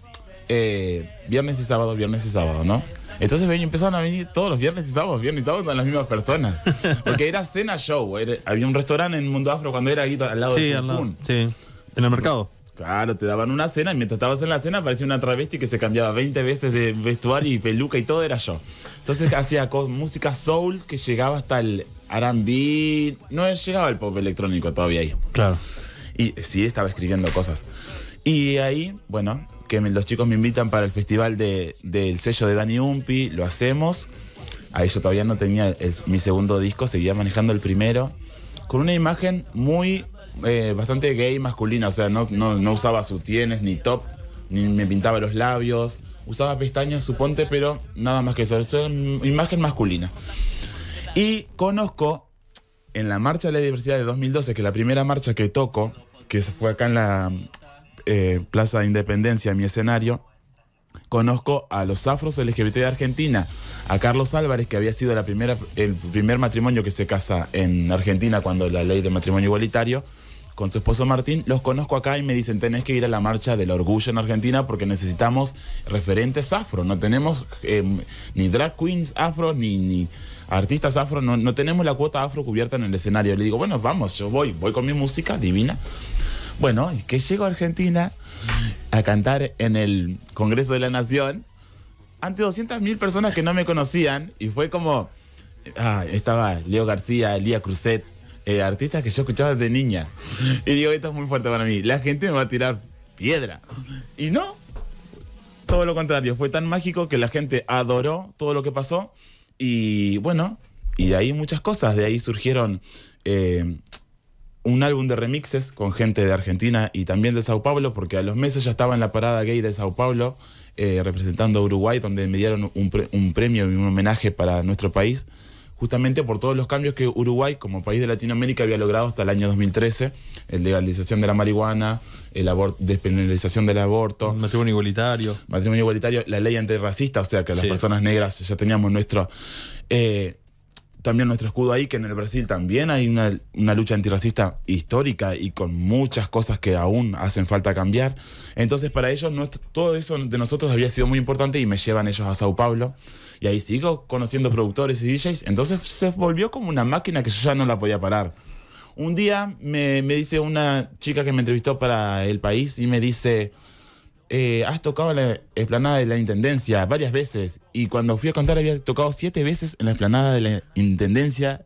eh, viernes y sábado, viernes y sábado, ¿no? Entonces ven, empezaron a venir todos los viernes y sábados, viernes y sábados con las mismas personas. [laughs] Porque era cena show. había un restaurante en Mundo Afro cuando era ahí al lado sí, al Sí, en el mercado. Claro, te daban una cena y mientras estabas en la cena aparecía una travesti que se cambiaba 20 veces de vestuario y peluca y todo era yo. Entonces hacía música soul que llegaba hasta el R&B, no llegaba el pop electrónico todavía ahí. Claro. Y sí estaba escribiendo cosas. Y ahí, bueno, que los chicos me invitan para el festival del sello de Dani Umpi, lo hacemos. Ahí yo todavía no tenía mi segundo disco, seguía manejando el primero, con una imagen muy, eh, bastante gay, masculina, o sea, no, no, no usaba sutienes ni top, ni me pintaba los labios, usaba pestañas, suponte, pero nada más que eso, es una imagen masculina. Y conozco en la marcha de la diversidad de 2012, que la primera marcha que toco, que fue acá en la, eh, Plaza de Independencia, mi escenario, conozco a los afros LGBT de Argentina, a Carlos Álvarez, que había sido la primera, el primer matrimonio que se casa en Argentina cuando la ley de matrimonio igualitario, con su esposo Martín, los conozco acá y me dicen, tenés que ir a la marcha del orgullo en Argentina porque necesitamos referentes afro, no tenemos em, ni drag queens afro, ni, ni artistas afro, no, no tenemos la cuota afro cubierta en el escenario. Le digo, bueno, vamos, yo voy, voy con mi música divina bueno, y que llego a Argentina a cantar en el Congreso de la Nación ante 200.000 personas que no me conocían y fue como, ah, estaba Leo García, Elía Cruzet, eh, artistas que yo escuchaba desde niña. Y digo, esto es muy fuerte para mí, la gente me va a tirar piedra. Y no, todo lo contrario, fue tan mágico que la gente adoró todo lo que pasó y bueno, y de ahí muchas cosas, de ahí surgieron... Eh, un álbum de remixes con gente de Argentina y también de Sao Paulo, porque a los meses ya estaba en la parada gay de Sao Paulo, eh, representando a Uruguay, donde me dieron un, un premio y un homenaje para nuestro país, justamente por todos los cambios que Uruguay, como país de Latinoamérica, había logrado hasta el año 2013, el legalización de la marihuana, el despenalización del aborto. Matrimonio igualitario. Matrimonio igualitario, la ley antirracista, o sea que las personas negras ya teníamos nuestro... Eh, también nuestro escudo ahí, que en el Brasil también hay una, lucha antirracista histórica y con muchas cosas que aún hacen falta cambiar. Entonces para ellos no todo eso de nosotros había sido muy importante y me llevan ellos a Sao Paulo y ahí sigo conociendo productores y DJs. Entonces se volvió como una máquina que yo ya no la podía parar. Un día me, me dice una chica que me entrevistó para El País y me dice eh, has tocado en la esplanada de la Intendencia varias veces y cuando fui a contar había tocado siete veces en la esplanada de la Intendencia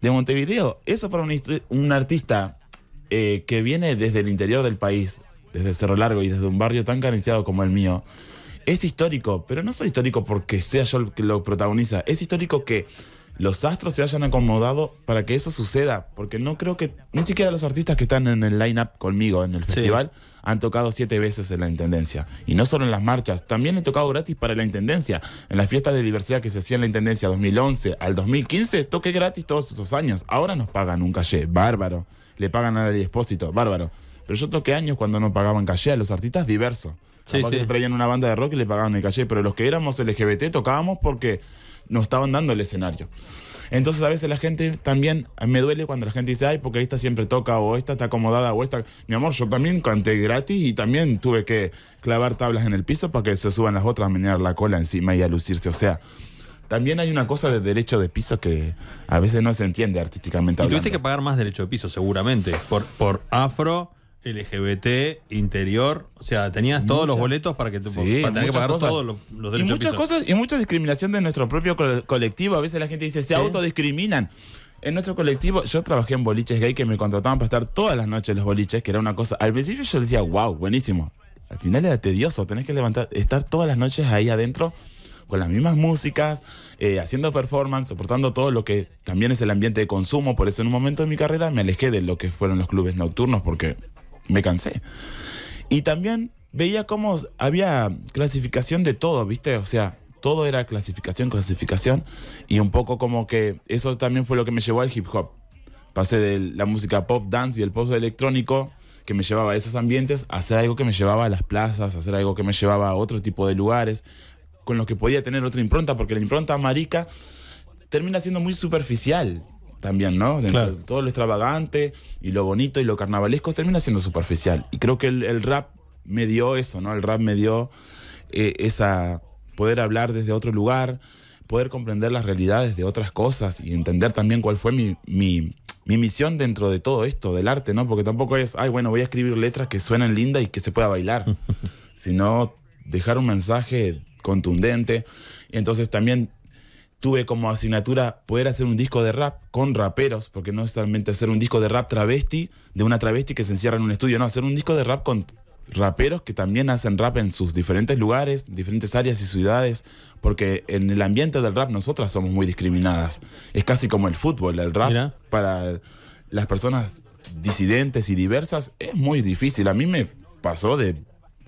de Montevideo. Eso para un, artista eh, que viene desde el interior del país, desde Cerro Largo y desde un barrio tan carenciado como el mío, es histórico, pero no soy histórico porque sea yo el que lo protagoniza, es histórico que los astros se hayan acomodado para que eso suceda, porque no creo que ni siquiera los artistas que están en el line-up conmigo en el festival han tocado siete veces en la Intendencia. Y no solo en las marchas, también he tocado gratis para la Intendencia. En las fiestas de diversidad que se hacían en la Intendencia 2011 al 2015, toqué gratis todos esos años. Ahora nos pagan un calle, bárbaro. Le pagan a la Espósito, bárbaro. Pero yo toqué años cuando no pagaban calle a los artistas diversos. Sí, traían una banda de rock y le pagaban el calle, pero los que éramos LGBT tocábamos porque no estaban dando el escenario. Entonces a veces la gente también me duele cuando la gente dice, ay, porque esta siempre toca o esta está acomodada o esta... Mi amor, yo también canté gratis y también tuve que clavar tablas en el piso para que se suban las otras a menear la cola encima y a lucirse. O sea, también hay una cosa de derecho de piso que a veces no se entiende artísticamente. Y tuviste que pagar más derecho de piso seguramente por, por afro LGBT, interior, o sea, tenías todos los boletos para que te que pagar todos los, derechos. Y muchas cosas, y mucha discriminación de nuestro propio colectivo. A veces la gente dice, se autodiscriminan. En nuestro colectivo, yo trabajé en boliches gay que me contrataban para estar todas las noches en los boliches, que era una cosa. Al principio yo decía, wow, buenísimo. Al final era tedioso, tenés que levantar, estar todas las noches ahí adentro con las mismas músicas, eh, haciendo performance, soportando todo lo que también es el ambiente de consumo. Por eso en un momento de mi carrera me alejé de lo que fueron los clubes nocturnos porque me cansé. Y también veía cómo había clasificación de todo, ¿viste? O sea, todo era clasificación, clasificación. Y un poco como que eso también fue lo que me llevó al hip hop. Pasé de la música pop dance y el pozo electrónico que me llevaba a esos ambientes a hacer algo que me llevaba a las plazas, a hacer algo que me llevaba a otro tipo de lugares, con lo que podía tener otra impronta, porque la impronta marica termina siendo muy superficial también, ¿no? de todo lo extravagante y lo bonito y lo carnavalesco termina siendo superficial. Y creo que el, el rap me dio eso, ¿no? El rap me dio eh, esa poder hablar desde otro lugar, poder comprender las realidades de otras cosas y entender también cuál fue mi, mi, misión dentro de todo esto, del arte, ¿no? Porque tampoco es, ay, bueno, voy a escribir letras que suenen lindas y que se pueda bailar, [laughs] sino dejar un mensaje contundente. Entonces también tuve como asignatura poder hacer un disco de rap con raperos, porque no es solamente hacer un disco de rap travesti, de una travesti que se encierra en un estudio, no, hacer un disco de rap con raperos que también hacen rap en sus diferentes lugares, diferentes áreas y ciudades, porque en el ambiente del rap nosotras somos muy discriminadas. Es casi como el fútbol, el rap para las personas disidentes y diversas es muy difícil. A mí me pasó de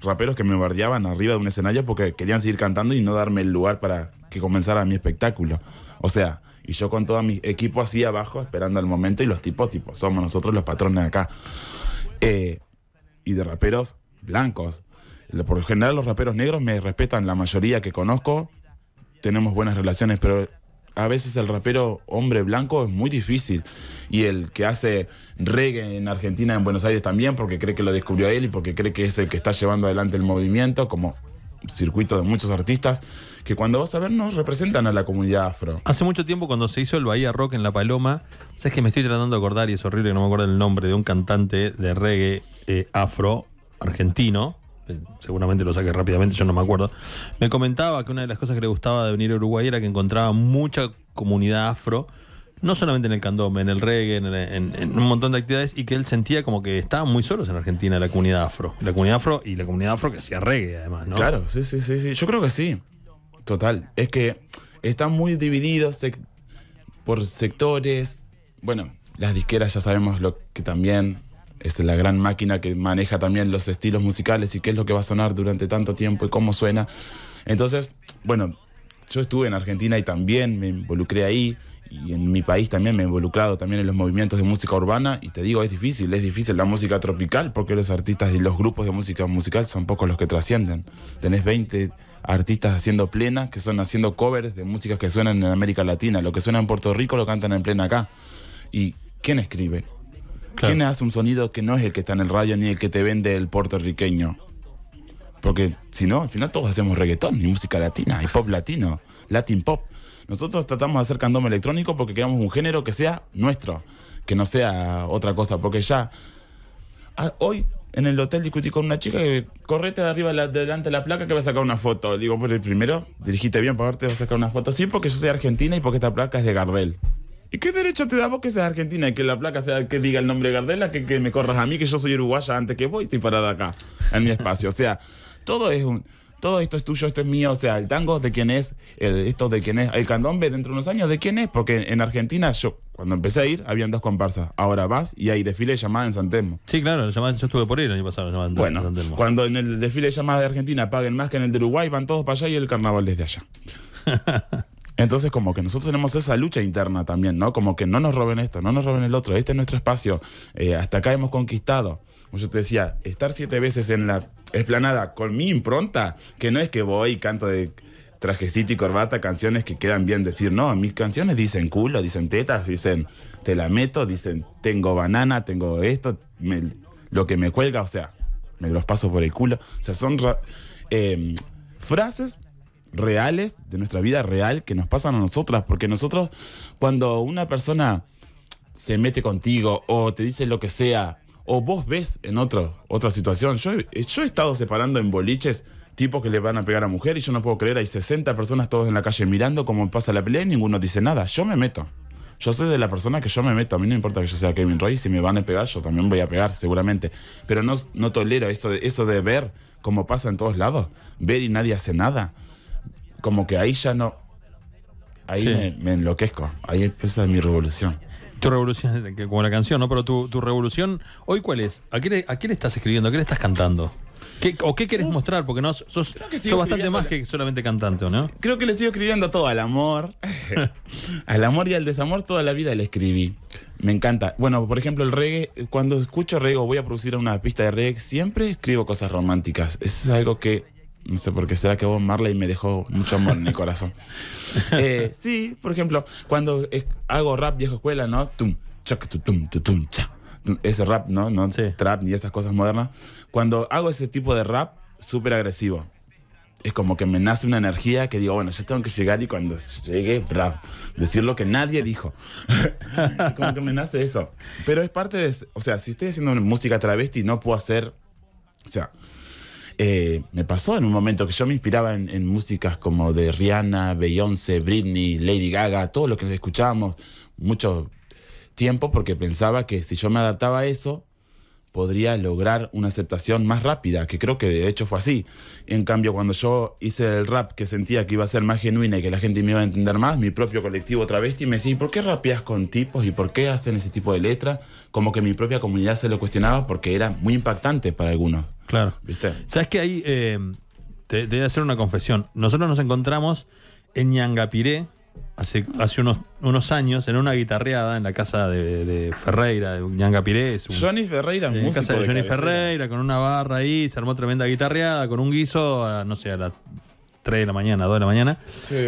raperos que me bardeaban arriba de un escenario porque querían seguir cantando y no darme el lugar para que comenzara mi espectáculo. O sea, y yo con todo mi equipo así abajo esperando el momento y los tipos, tipo, somos nosotros los patrones de acá. Eh, y de raperos blancos. Por lo general los raperos negros me respetan, la mayoría que conozco tenemos buenas relaciones, pero a veces el rapero hombre blanco es muy difícil. Y el que hace reggae en Argentina, en Buenos Aires también, porque cree que lo descubrió él y porque cree que es el que está llevando adelante el movimiento, como circuito de muchos artistas que cuando vas a ver nos representan a la comunidad afro. Hace mucho tiempo cuando se hizo el Bahía Rock en La Paloma, sabes que me estoy tratando de acordar y es horrible que no me acuerdo el nombre de un cantante de reggae eh, afro argentino, eh, seguramente lo saque rápidamente, yo no me acuerdo, me comentaba que una de las cosas que le gustaba de venir a Uruguay era que encontraba mucha comunidad afro no solamente en el candombe, en el reggae, en, un montón de actividades, y que él sentía como que estaban muy solos en Argentina, la comunidad afro. La comunidad afro y la comunidad afro que hacía reggae, además, ¿no? Claro, sí, sí, sí, sí. Yo creo que sí. Total. Es que están muy divididos por sectores. Bueno, las disqueras ya sabemos lo que también es la gran máquina que maneja también los estilos musicales y qué es lo que va a sonar durante tanto tiempo y cómo suena. Entonces, bueno, yo estuve en Argentina y también me involucré ahí y en mi país también me he involucrado también en los movimientos de música urbana y te digo, es difícil, es difícil la música tropical porque los artistas y los grupos de música musical son pocos los que trascienden. Tenés 20 artistas haciendo plenas que son haciendo covers de músicas que suenan en América Latina, lo que suena en Puerto Rico lo cantan en plena acá. ¿Y quién escribe? ¿Quién hace un sonido que no es el que está en el radio ni el que te vende el puertorriqueño? Porque si no, al final todos hacemos reggaetón y música latina y pop latino, latin pop. Nosotros tratamos de hacer candombe electrónico porque queremos un género que sea nuestro, que no sea otra cosa, porque ya. Ah, hoy en el hotel discutí con una chica que correte de arriba delante de la placa que va a sacar una foto. Digo, por el primero, dirigite bien para verte, va a sacar una foto. Sí, porque yo soy argentina y porque esta placa es de Gardel. ¿Y qué derecho te da vos que seas argentina y que la placa sea que diga el nombre de Gardela, que, que me corras a mí, que yo soy uruguaya antes que voy y estoy parada acá, en mi espacio? O sea, todo es un todo esto es tuyo, esto es mío, o sea, el tango de quién es, esto de quién es, el candombe dentro de unos años de quién es, porque en Argentina yo cuando empecé a ir, habían dos comparsas. Ahora vas y hay desfile de llamada en San Sí, claro, yo estuve por ir el año pasado. bueno, en cuando en el desfile de llamada de Argentina paguen más que en el de Uruguay, van todos para allá y el carnaval desde allá. [laughs] Entonces, como que nosotros tenemos esa lucha interna también, ¿no? Como que no nos roben esto, no nos roben el otro, este es nuestro espacio, eh, hasta acá hemos conquistado. Como yo te decía, estar siete veces en la esplanada con mi impronta, que no es que voy y canto de trajecito y corbata, canciones que quedan bien decir, no, mis canciones dicen culo, dicen tetas, dicen te la meto, dicen tengo banana, tengo esto, lo que me cuelga, o sea, me los paso por el culo. O sea, son em, frases reales de nuestra vida real que nos pasan a nosotras, porque nosotros cuando una persona se mete contigo o te dice lo que sea, o vos ves en otro, otra situación. Yo, eh, yo he estado separando en boliches tipos que le van a pegar a mujer y yo no puedo creer, hay 60 personas todos en la calle mirando cómo pasa la pelea y ninguno dice nada. Yo me meto. Yo soy de la persona que yo me meto. A mí no importa que yo sea Kevin Royce y me van a pegar, yo también voy a pegar, seguramente. Pero no, no tolero eso de, eso de ver cómo pasa en todos lados. Ver y nadie hace nada. Como que ahí ya no. Ahí me enloquezco. Ahí empieza mi revolución. Tu revolución, [laughs] como la canción, ¿no? Pero tu, revolución, ¿hoy cuál es? ¿A quién ¿A quién estás escribiendo? ¿A qué le estás cantando? ¿O qué quieres mostrar? Porque no, sos, bastante más que solamente cantante, ¿no? Creo que le sigo escribiendo a todo, al amor. [laughs] al amor y al desamor toda la vida le escribí. Me encanta. Bueno, por ejemplo, el reggae, cuando escucho reggae o voy a producir una pista de reggae, siempre escribo cosas románticas. Eso es algo que no sé por qué será que Bob Marley me dejó mucho amor en el corazón. [laughs] Eh, sí, por ejemplo, cuando hago rap viejo escuela, ¿no? Tum, tum, tum, Ese rap, ¿no? No trap y esas cosas modernas. Cuando hago ese tipo de rap, súper agresivo. Es como que me nace una energía que digo, bueno, yo tengo que llegar y cuando llegue, rap, decir lo que nadie dijo. [laughs] como que me nace eso. Pero es parte de. O sea, si estoy haciendo música travesti, no puedo hacer. O sea, eh, me pasó en un momento que yo me inspiraba en, músicas como de Rihanna, Beyoncé, Britney, Lady Gaga, todo lo que escuchábamos mucho tiempo, porque pensaba que si yo me adaptaba a eso, podría lograr una aceptación más rápida, que creo que de hecho fue así. En cambio, cuando yo hice el rap que sentía que iba a ser más genuina y que la gente me iba a entender más, mi propio colectivo travesti me decía, por qué rapeas con tipos? ¿Y por qué hacen ese tipo de letra? Como que mi propia comunidad se lo cuestionaba porque era muy impactante para algunos. Claro. ¿Viste? ¿Sabes que ahí eh, te, voy a hacer una confesión? Nosotros nos encontramos en Ñangapiré, hace, hace unos, unos años en una guitarreada en la casa de, Ferreira, de Ñanga Pirés. Johnny Ferreira, En casa de, Johnny Ferreira, con una barra ahí, se armó tremenda guitarreada, con un guiso, a, no sé, a las 3 de la mañana, 2 de la mañana. Sí.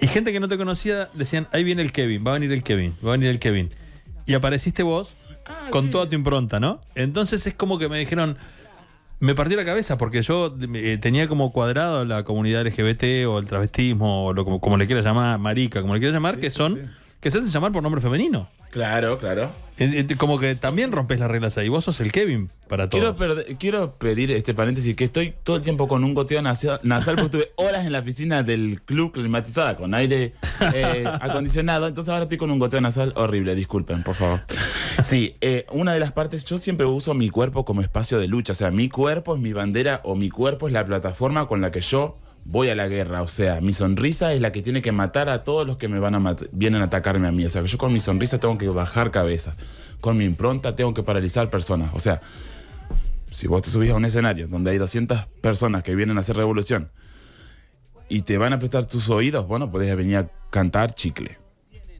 Y gente que no te conocía decían, ahí viene el Kevin, va a venir el Kevin, va a venir el Kevin. Y apareciste vos ah, con toda tu impronta, ¿no? Entonces es como que me dijeron me partió la cabeza porque yo eh, tenía como cuadrado la comunidad LGBT o el travestismo o lo, como, le quiera llamar, marica, como le quieras llamar, que son que se hacen llamar por nombre femenino. Claro, claro. como que también rompes las reglas ahí. Vos sos el Kevin para todos. Quiero, pedir este paréntesis que estoy todo el tiempo con un goteo nasal, nasal porque estuve horas en la oficina del club climatizada con aire eh, acondicionado. Entonces ahora estoy con un goteo nasal horrible. Disculpen, por favor. Sí, eh, una de las partes, yo siempre uso mi cuerpo como espacio de lucha. O sea, mi cuerpo es mi bandera o mi cuerpo es la plataforma con la que yo voy a la guerra, o sea, mi sonrisa es la que tiene que matar a todos los que me van a vienen a atacarme a mí, o sea, yo con mi sonrisa tengo que bajar cabezas, con mi impronta tengo que paralizar personas, o sea, si vos te subís a un escenario donde hay 200 personas que vienen a hacer revolución y te van a prestar tus oídos, bueno, podés venir a cantar chicle,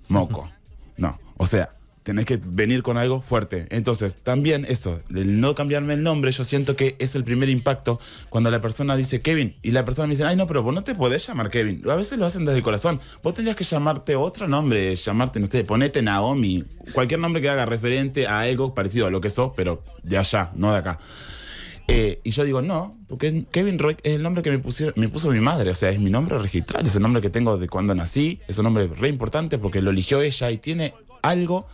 moco, no, o sea, tenés que venir con algo fuerte. Entonces, también eso, el no cambiarme el nombre, yo siento que es el primer impacto cuando la persona dice Kevin y la persona me dice, ay, no, pero vos no te podés llamar Kevin. A veces lo hacen desde el corazón. Vos tendrías que llamarte otro nombre, llamarte, no sé, ponete Naomi, cualquier nombre que haga referente a algo parecido a lo que sos, pero de allá, no de acá. Eh, y yo digo, no, porque Kevin Roy es el nombre que me, pusieron, me puso mi madre, o sea, es mi nombre registral, es el nombre que tengo de cuando nací, es un nombre re importante porque lo eligió ella y tiene algo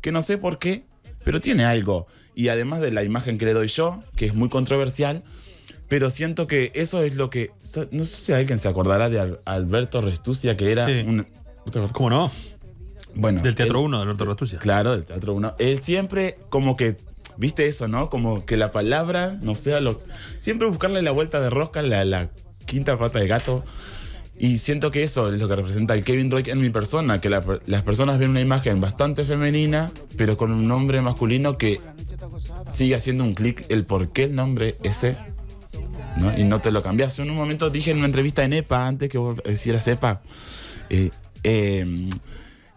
que no sé por qué, pero tiene algo. Y además de la imagen que le doy yo, que es muy controversial, pero siento que eso es lo que. No sé si alguien se acordará de Alberto Restucia, que era un. ¿Cómo no? Bueno. Del Teatro 1, de Alberto Restucia. Claro, del Teatro 1. Él siempre, como que. ¿Viste eso, no? Como que la palabra no sea lo. Siempre buscarle la vuelta de rosca, la, la quinta pata de gato. Y siento que eso es lo que representa el Kevin Drake en mi persona, que las personas ven una imagen bastante femenina, pero con un nombre masculino que sigue haciendo un clic el por qué el nombre ese. Y no te lo cambias. En un momento dije en una entrevista en EPA, antes que vos hicieras EPA, eh, em,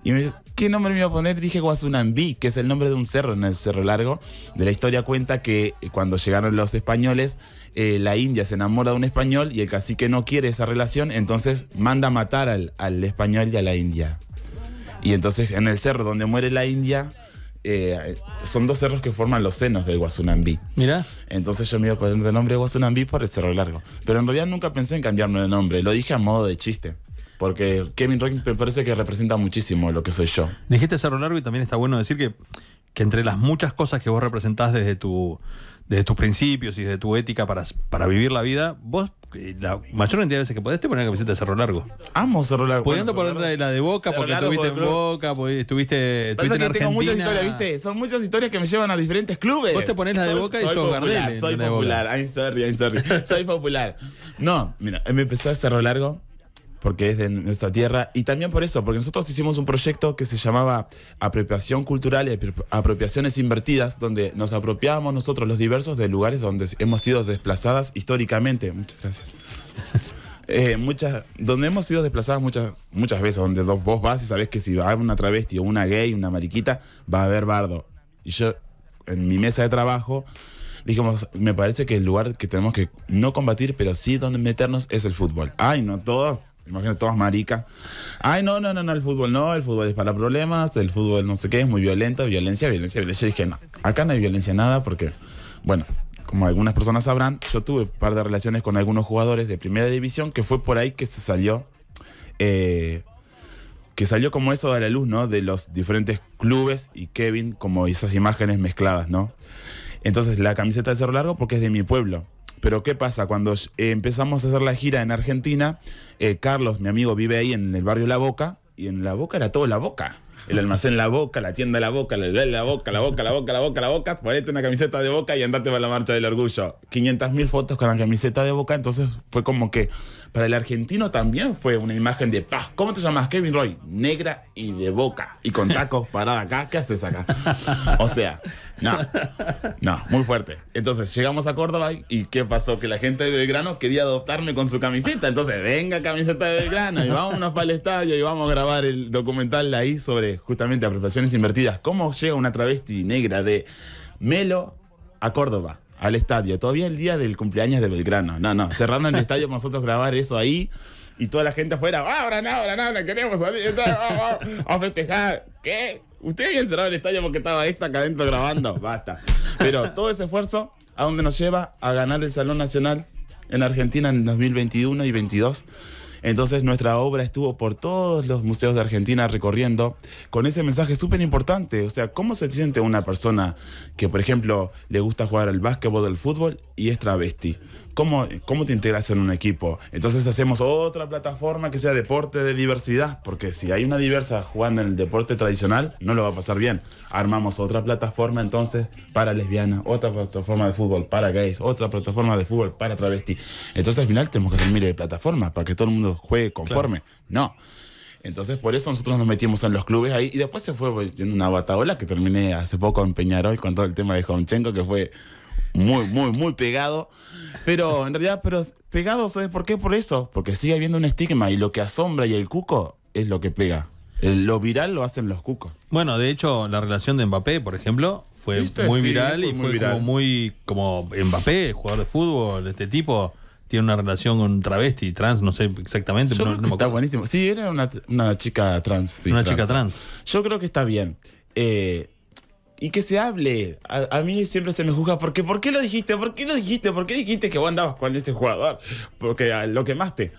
y me dijo, ¿qué nombre me iba a poner? Dije Guasunambí, que es el nombre de un cerro, en el Cerro Largo. De la historia cuenta que eh, cuando llegaron los españoles, eh, la India se enamora de un español y el cacique no quiere esa relación, entonces manda a matar al, español y a la India. Y entonces en el cerro donde muere la India, eh, son dos cerros que forman los senos del Guasunambí. Mira. Entonces yo me iba a poner el nombre Guasunambí por el Cerro Largo. Pero en realidad nunca pensé en cambiarme de nombre, lo dije a modo de chiste. Porque Kevin Rock me parece que representa muchísimo lo que soy yo. Dijiste Cerro Largo y también está bueno decir que, entre las muchas cosas que vos representás desde, tu, desde tus principios y desde tu ética para, para vivir la vida, vos eh, la mayor cantidad de veces que podés te poner la camiseta de Cerro Largo. Amo Cerro Largo. Pudiendo bueno, la de Boca porque estuviste en Boca, estuviste, en Argentina. Tengo muchas historias, ¿viste? Son muchas historias que me llevan a diferentes clubes. Vos te ponés la de Boca y yo Gardel. Soy popular, I'm sorry, I'm sorry. soy popular. No, mira, me empezó a Cerro Largo porque es de nuestra tierra, y también por eso, porque nosotros hicimos un proyecto que se llamaba Apropiación Cultural y Apropiaciones Invertidas, donde nos apropiábamos nosotros los diversos de lugares donde hemos sido desplazadas históricamente. Muchas gracias. [laughs] Eh, muchas, donde hemos sido desplazadas muchas, muchas veces, donde vos vas y sabés que si va a una travesti o una gay, una mariquita, va a haber bardo. Y yo, en mi mesa de trabajo, dijimos, me parece que el lugar que tenemos que no combatir, pero sí donde meternos es el fútbol. Ay, no todo Imagínate, todas maricas. Ay, no, no, no, no, el fútbol no, el fútbol es para problemas, el fútbol no sé qué, es muy violento, violencia, violencia, violencia. Yo dije, no, acá no hay violencia nada porque, bueno, como algunas personas sabrán, yo tuve un par de relaciones con algunos jugadores de primera división que fue por ahí que se salió, eh, que salió como eso de la luz, ¿no? De los diferentes clubes y Kevin, como esas imágenes mezcladas, ¿no? Entonces, la camiseta de Cerro Largo porque es de mi pueblo. Pero ¿qué pasa? Cuando eh, empezamos a hacer la gira en Argentina, eh, Carlos, mi amigo, vive ahí en el barrio La Boca, y en La Boca era todo La Boca. El almacén La Boca, la tienda La Boca, la, la Boca, la Boca, la Boca, la Boca, la Boca. Ponete una camiseta de Boca y andate para la marcha del orgullo. 500.000 fotos con la camiseta de Boca, entonces fue como que para el argentino también fue una imagen de paz. ¿Cómo te llamas, Kevin Roy? Negra y de boca. Y con tacos [laughs] parada acá. ¿Qué haces acá? O sea, no. No, muy fuerte. Entonces llegamos a Córdoba y ¿qué pasó? Que la gente de Belgrano quería adoptarme con su camiseta. Entonces, venga, camiseta de Belgrano y vámonos para el estadio y vamos a grabar el documental ahí sobre justamente apropiaciones invertidas. ¿Cómo llega una travesti negra de Melo a Córdoba? al estadio. Todavía el día del cumpleaños de Belgrano. No, no, Cerraron el estadio para nosotros grabar eso ahí y toda la gente afuera, ah, ahora no, ahora no, no queremos salir, vamos, a festejar. ¿Qué? ¿ustedes habían cerrado el estadio porque estaba esta acá adentro grabando, basta. Pero todo ese esfuerzo, ¿a dónde nos lleva? A ganar el Salón Nacional en Argentina en 2021 y 2022. Entonces nuestra obra estuvo por todos los museos de Argentina recorriendo con ese mensaje súper importante. O sea, ¿cómo se siente una persona que, por ejemplo, le gusta jugar al básquetbol, al fútbol y es travesti? ¿Cómo, ¿Cómo te integras en un equipo? Entonces hacemos otra plataforma que sea deporte de diversidad, porque si hay una diversa jugando en el deporte tradicional, no lo va a pasar bien. Armamos otra plataforma entonces para lesbiana otra plataforma de fútbol para gays, otra plataforma de fútbol para travesti. Entonces al final tenemos que hacer miles de plataformas para que todo el mundo juegue conforme. No. Entonces, por eso nosotros nos metimos en los clubes ahí. Y después se fue pues, en una bataola que terminé hace poco en Peñarol con todo el tema de Jonchenco que fue muy, muy, muy pegado. Pero en realidad, pero pegado, ¿sabes por qué? Por eso. Porque sigue habiendo un estigma y lo que asombra y el cuco es lo que pega. lo viral lo hacen los cucos. Bueno, de hecho, la relación de Mbappé, por ejemplo, fue muy viral y muy fue muy como Mbappé, jugador de fútbol, de este tipo tiene una relación con travesti, trans, no sé exactamente. pero está buenísimo. Sí, era una, chica trans. una chica trans. Yo creo que está bien. Eh, y que se hable. A, mí siempre se me juzga porque ¿por qué lo dijiste? ¿Por qué lo dijiste? ¿Por qué dijiste que vos andabas con ese jugador? Porque ah, lo quemaste.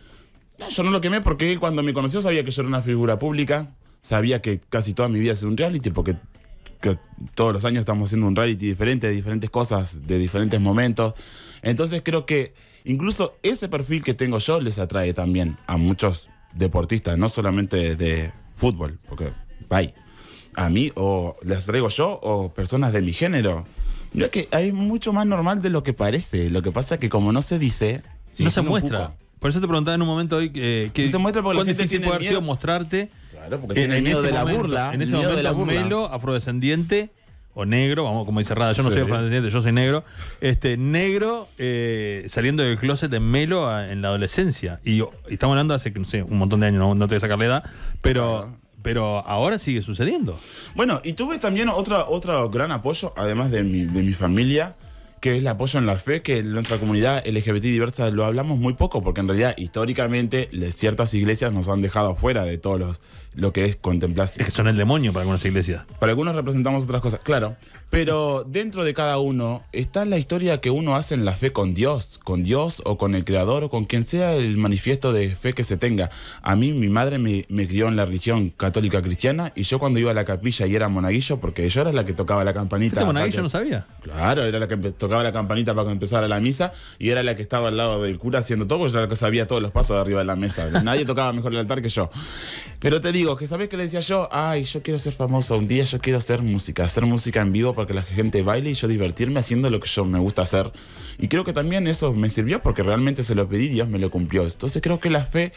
yo no lo quemé porque él cuando me conoció sabía que yo era una figura pública. Sabía que casi toda mi vida es un reality porque todos los años estamos haciendo un reality diferente, de diferentes cosas, de diferentes momentos. Entonces creo que Incluso ese perfil que tengo yo les atrae también a muchos deportistas, no solamente de fútbol, porque bye. A mí, o les traigo yo, o personas de mi género. Mira que hay mucho más normal de lo que parece. Lo que pasa es que como no se dice. No se muestra. Por eso te preguntaba en un momento hoy eh, que. se muestra porque la gente difícil sido mostrarte. en, miedo de la burla. En ese momento, de la burla. afrodescendiente o negro, vamos como dice Rada, yo no soy francés, yo soy negro, este negro eh, saliendo del closet de Melo en la adolescencia. Y, estamos hablando hace, no sé, un montón de años, no, te voy a sacar la edad, pero... pero ahora sigue sucediendo. Bueno, y tuve también otra, otro gran apoyo, además de mi, de mi familia, que es el apoyo en la fe, que en nuestra comunidad LGBT diversa lo hablamos muy poco, porque en realidad históricamente ciertas iglesias nos han dejado fuera de todos lo que es contemplación. Es que son el demonio para algunas iglesias. Para algunos representamos otras cosas, claro. Pero dentro de cada uno está la historia que uno hace en la fe con Dios, con Dios o con el Creador o con quien sea el manifiesto de fe que se tenga. A mí mi madre me, crió en la religión católica cristiana y yo cuando iba a la capilla y era monaguillo, porque yo era la que tocaba la campanita. ¿Este monaguillo no sabía? Claro, era la que tocaba la campanita para que empezara la misa y era la que estaba al lado del cura haciendo todo, porque yo era la que sabía todos los pasos de arriba de la mesa. [laughs] Nadie tocaba mejor el altar que yo. Pero te digo, que ¿sabes que le decía yo? Ay, yo quiero ser famoso, un día yo quiero hacer música, hacer música en vivo para que la gente baile y yo divertirme haciendo lo que yo me gusta hacer. Y creo que también eso me sirvió porque realmente se lo pedí y Dios me lo cumplió. Entonces creo que la fe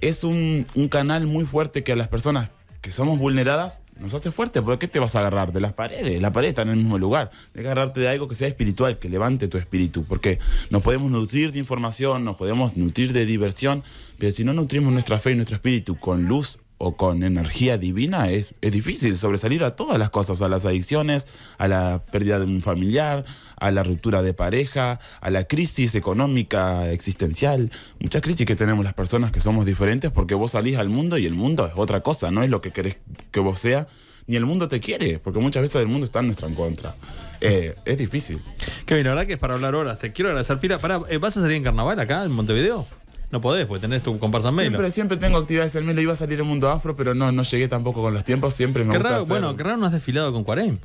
es un, un canal muy fuerte que a las personas que somos vulneradas nos hace fuerte. ¿Por qué te vas a agarrar? De las paredes. La pared está en el mismo lugar. de agarrarte de algo que sea espiritual, que levante tu espíritu. Porque nos podemos nutrir de información, nos podemos nutrir de diversión, pero si no nutrimos nuestra fe y nuestro espíritu con luz o con energía divina es, difícil sobresalir a todas las cosas, a las adicciones, a la pérdida de un familiar, a la ruptura de pareja, a la crisis económica, existencial, muchas crisis que tenemos las personas que somos diferentes porque vos salís al mundo y el mundo es otra cosa, no es lo que querés que vos sea, ni el mundo te quiere, porque muchas veces el mundo está en nuestra en contra. Eh, es difícil. Kevin, la verdad que es para hablar horas. Te quiero agradecer, Pira. Eh, ¿Vas a salir en carnaval acá en Montevideo? no podés, porque tenés tu comparsa en Melo. Siempre, siempre tengo actividades en Melo. Iba a salir el mundo afro, pero no, no llegué tampoco con los tiempos. Siempre me Bueno, qué raro no has desfilado con Cuarem.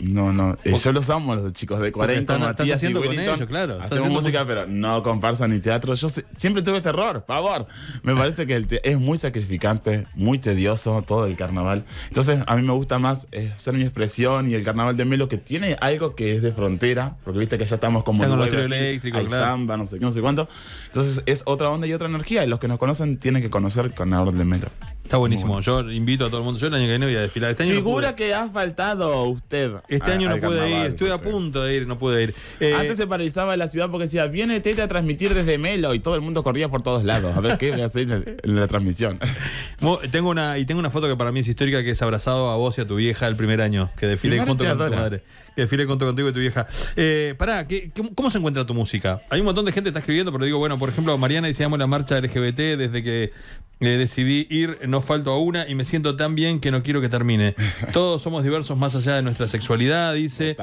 No, no. yo los amo, los chicos de 40, y claro. Hacemos música, pero no comparsa ni teatro. Yo siempre tuve terror, este por favor. Me parece que es muy sacrificante, muy tedioso todo el carnaval. Entonces, a mí me gusta más eh, hacer mi expresión y el carnaval de Melo, que tiene algo que es de frontera, porque viste que ya estamos como... el eléctrico, samba, no sé no sé cuánto. Entonces, es otra onda y otra energía. Y los que nos conocen tienen que conocer Carnaval de Melo. Está buenísimo. Yo invito a todo el mundo. Yo el año que viene voy a desfilar. Este año Figura que ha faltado usted. Este ah, año no pude ir. estoy a punto de ir, no pude ir. Eh, Antes se paralizaba la ciudad porque decía, viene Tete a transmitir desde Melo y todo el mundo corría por todos lados. A ver qué voy a hacer en la, transmisión. [laughs] tengo una, y tengo una foto que para mí es histórica que es abrazado a vos y a tu vieja el primer año. Que desfile junto con tu madre. Que desfile junto contigo y tu vieja. Eh, pará, cómo se encuentra tu música? Hay un montón de gente que está escribiendo, pero digo, bueno, por ejemplo, Mariana dice, la marcha LGBT desde que le eh, decidí ir, no falto a una y me siento tan bien que no quiero que termine. [laughs] Todos somos diversos más allá de nuestra sexualidad, dice.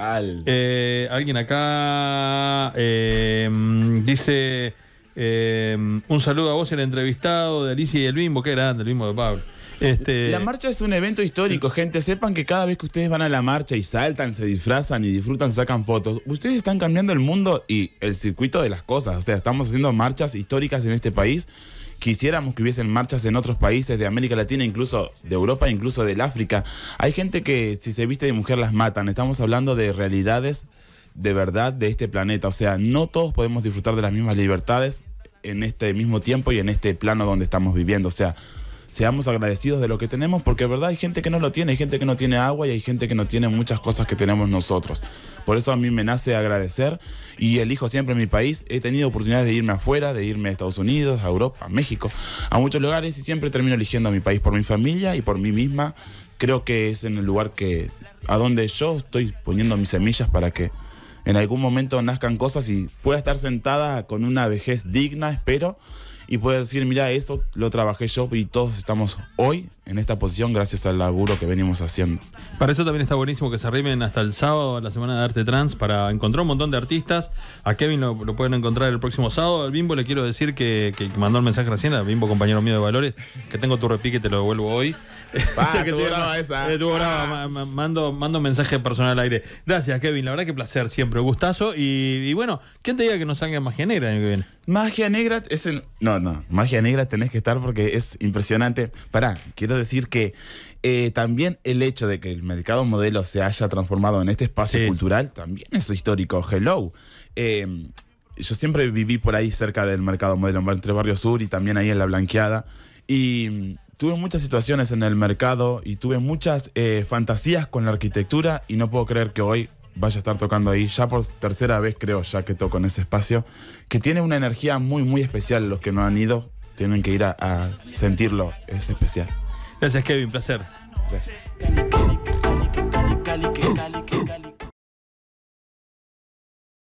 Eh, alguien acá eh, dice eh, un saludo a vos, el entrevistado de Alicia y el Bimbo. Qué grande, el Bimbo de Pablo. Este, la marcha es un evento histórico, gente. Sepan que cada vez que ustedes van a la marcha y saltan, se disfrazan y disfrutan, sacan fotos, ustedes están cambiando el mundo y el circuito de las cosas. O sea, estamos haciendo marchas históricas en este país quisiéramos que hubiesen marchas en otros países de América Latina, incluso de Europa, incluso del África. Hay gente que si se viste de mujer las matan. Estamos hablando de realidades de verdad de este planeta. O sea, no todos podemos disfrutar de las mismas libertades en este mismo tiempo y en este plano donde estamos viviendo. O sea, seamos agradecidos de lo que tenemos, porque verdad hay gente que no lo tiene, hay gente que no tiene agua y hay gente que no tiene muchas cosas que tenemos nosotros. Por eso a mí me nace agradecer y elijo siempre mi país. He tenido oportunidades de irme afuera, de irme a Estados Unidos, a Europa, a México, a muchos lugares y siempre termino eligiendo a mi país por mi familia y por mí misma. Creo que es en el lugar que a donde yo estoy poniendo mis semillas para que en algún momento nazcan cosas y pueda estar sentada con una vejez digna, espero y puedo decir, mira, esto lo trabajé yo y todos estamos hoy en esta posición gracias al laburo que venimos haciendo. Para eso también está buenísimo que se arrimen hasta el sábado a la Semana de Arte Trans para encontrar un montón de artistas. A Kevin lo, pueden encontrar el próximo sábado. Al Bimbo le quiero decir que, mandó el mensaje recién, al Bimbo compañero mío de Valores, que tengo tu repique, te lo devuelvo hoy. [laughs] que ah. mando, mando mensaje personal al aire. Gracias, Kevin. La verdad que placer siempre. Gustazo. Y, bueno, ¿quién te diga que no salga Magia Negra el que viene? Magia Negra es el. No, no. Magia Negra tenés que estar porque es impresionante. Pará, quiero decir que eh, también el hecho de que el mercado modelo se haya transformado en este espacio cultural también es histórico. Hello. Em, yo siempre viví por ahí cerca del mercado modelo, entre Barrio Sur y también ahí en La Blanqueada. Y tuve muchas situaciones en el mercado y tuve muchas fantasías con la arquitectura y no puedo creer que hoy vaya a estar tocando ahí, ya por tercera vez creo, ya que toco en ese espacio, que tiene una energía muy, muy especial. Los que no han ido tienen que ir a, sentirlo, es especial. Gracias Kevin, placer.